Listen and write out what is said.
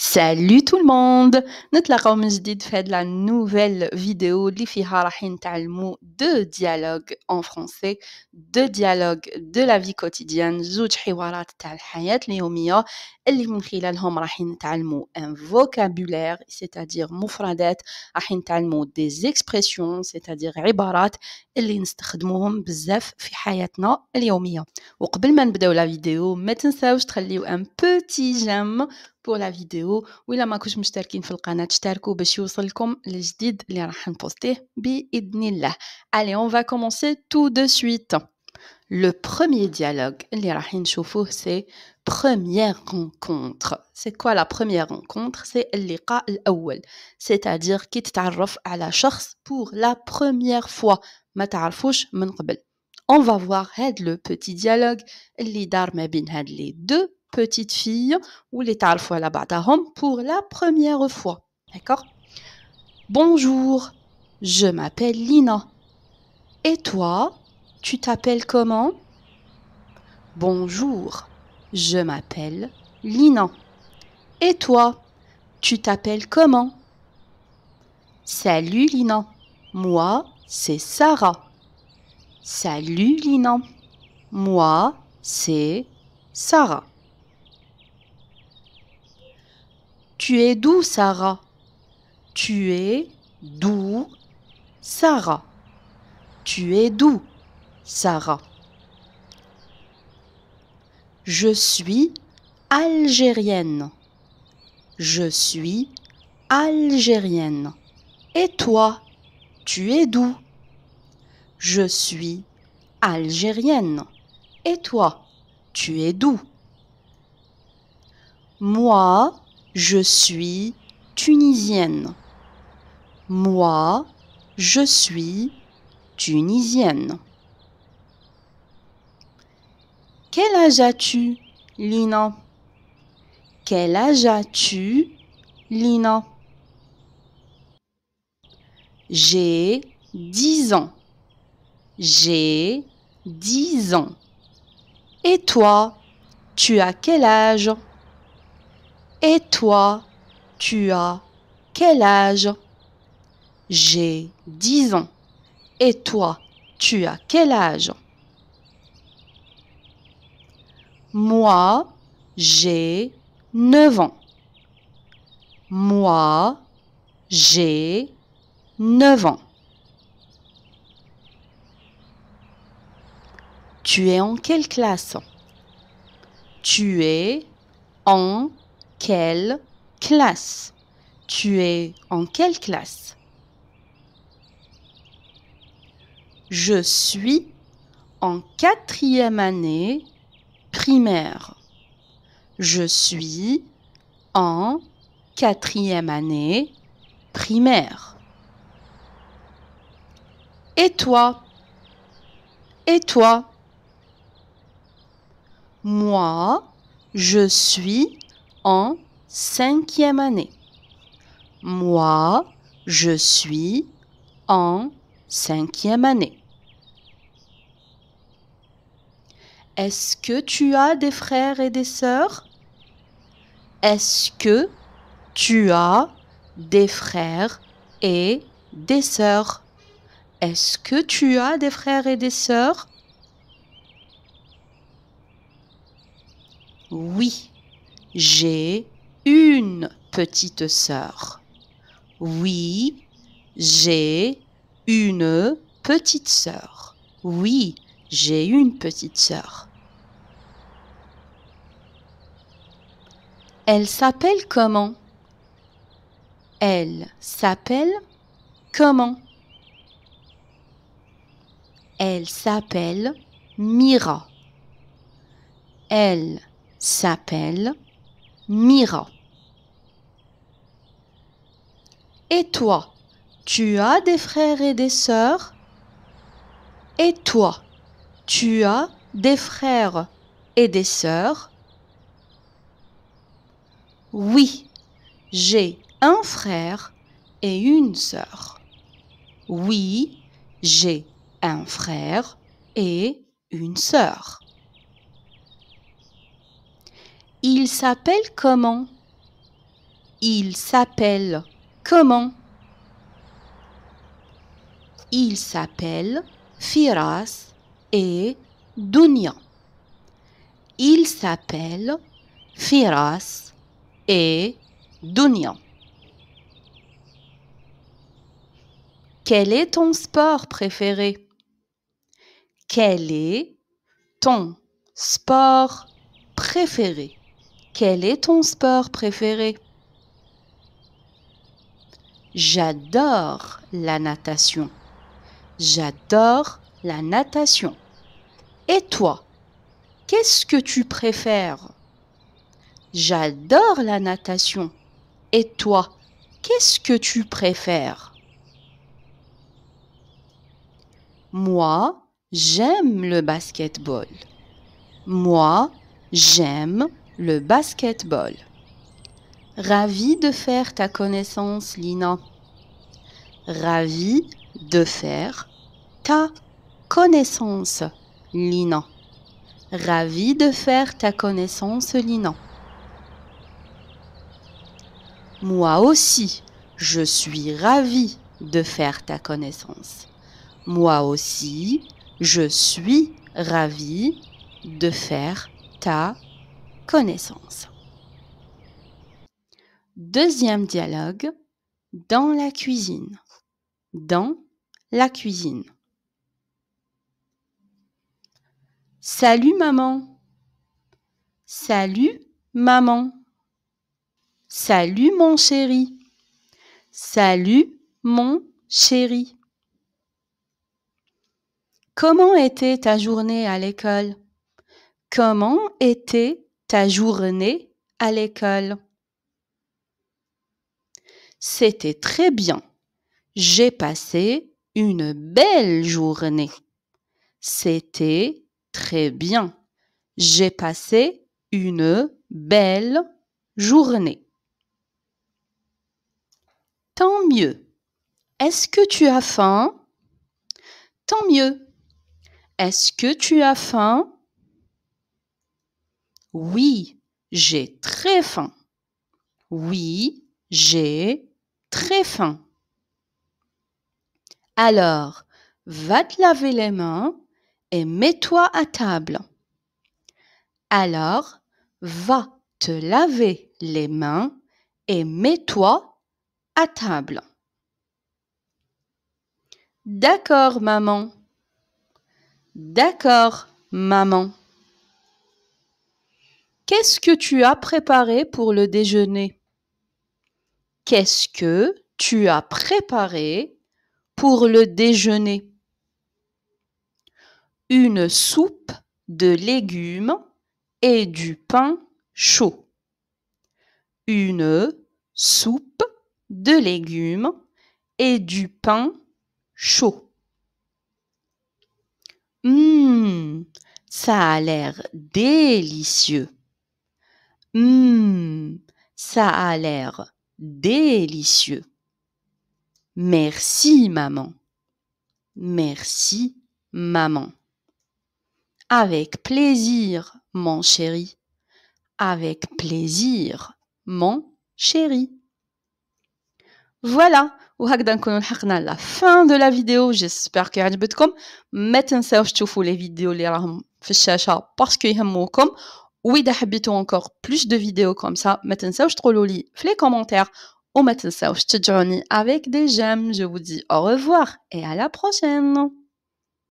Salut tout le monde! nous من fait la nouvelle vidéo de nous deux dialogues en français, deux dialogues de la vie quotidienne, حوارات de un vocabulaire, c'est-à-dire مفردات, راح apprendre des expressions, c'est-à-dire عبارات اللي نستخدموهم بزاف في حياتنا quotidienne. وقبل ما نبداو la vidéo ما تنساوش تخليو un petit j'aime كليكو على فيديو ولا ماكوش مشتركين في القناه تشتركوا باش يوصلكم الجديد اللي راح نبوستيه باذن الله allez on va commencer tout de suite le premier dialogue اللي راح نشوفوه c'est première rencontre c'est quoi la première rencontre c'est اللقاء الاول c'est-à-dire qui كي تتعرف على شخص pour la première fois ما تعرفوش من قبل on va voir le petit dialogue اللي دار ما بين les deux Petite fille ou les تعرفوا la بعضهم pour la première fois. D'accord Bonjour, je m'appelle Lina. Et toi, tu t'appelles comment Bonjour, je m'appelle Lina. Et toi, tu t'appelles comment Salut Lina, moi c'est Sarah. Salut Lina, moi c'est Sarah. Tu es doux, Sarah Tu es doux, Sarah Tu es doux, Sarah Je suis algérienne. Je suis algérienne. Et toi, tu es doux. Je suis algérienne. Et toi, tu es doux. Moi, je suis tunisienne. Moi, je suis tunisienne. Quel âge as-tu, Lina Quel âge as-tu, Lina J'ai dix ans. J'ai dix ans. Et toi, tu as quel âge et toi, tu as quel âge J'ai dix ans. Et toi, tu as quel âge Moi, j'ai neuf ans. Moi, j'ai neuf ans. Tu es en quelle classe Tu es en quelle classe Tu es en quelle classe Je suis en quatrième année primaire. Je suis en quatrième année primaire. Et toi Et toi Moi, je suis en cinquième année. Moi, je suis en cinquième année. Est-ce que tu as des frères et des sœurs Est-ce que tu as des frères et des sœurs Est-ce que tu as des frères et des sœurs Oui. J'ai une petite sœur. Oui, j'ai une petite sœur. Oui, j'ai une petite sœur. Elle s'appelle comment Elle s'appelle comment Elle s'appelle Mira. Elle s'appelle Mira. Et toi, tu as des frères et des sœurs Et toi, tu as des frères et des sœurs Oui, j'ai un frère et une sœur. Oui, j'ai un frère et une sœur. Il s'appelle comment Il s'appelle comment Il s'appelle Firas et Dunia. Il s'appelle Firas et Dunia. Quel est ton sport préféré Quel est ton sport préféré quel est ton sport préféré J'adore la natation. J'adore la natation. Et toi, qu'est-ce que tu préfères J'adore la natation. Et toi, qu'est-ce que tu préfères Moi, j'aime le basketball. Moi, j'aime le basketball. Ravi de faire ta connaissance, Lina. Ravi de faire ta connaissance, Lina. Ravi de faire ta connaissance, Lina. Moi aussi, je suis ravi de faire ta connaissance. Moi aussi, je suis ravi de faire ta connaissance connaissance. Deuxième dialogue, dans la cuisine. Dans la cuisine. Salut maman. Salut maman. Salut mon chéri. Salut mon chéri. Comment était ta journée à l'école Comment était ta journée à l'école. C'était très bien. J'ai passé une belle journée. C'était très bien. J'ai passé une belle journée. Tant mieux. Est-ce que tu as faim Tant mieux. Est-ce que tu as faim oui, j'ai très faim. Oui, j'ai très faim. Alors, va te laver les mains et mets-toi à table. Alors, va te laver les mains et mets-toi à table. D'accord, maman. D'accord, maman. Qu'est-ce que tu as préparé pour le déjeuner Qu'est-ce que tu as préparé pour le déjeuner Une soupe de légumes et du pain chaud. Une soupe de légumes et du pain chaud. Hum, ça a l'air délicieux. Hum, ça a l'air délicieux. Merci maman. Merci maman. Avec plaisir mon chéri. Avec plaisir mon chéri. Voilà, on a la fin de la vidéo. J'espère que tu avez bien compris. Mette un coup de vidéo les vidéos. parce que je suis comme oui, d'habitude encore plus de vidéos comme ça, mettez un trop loli, les commentaires, ou mettez un avec des j'aime. Je vous dis au revoir et à la prochaine!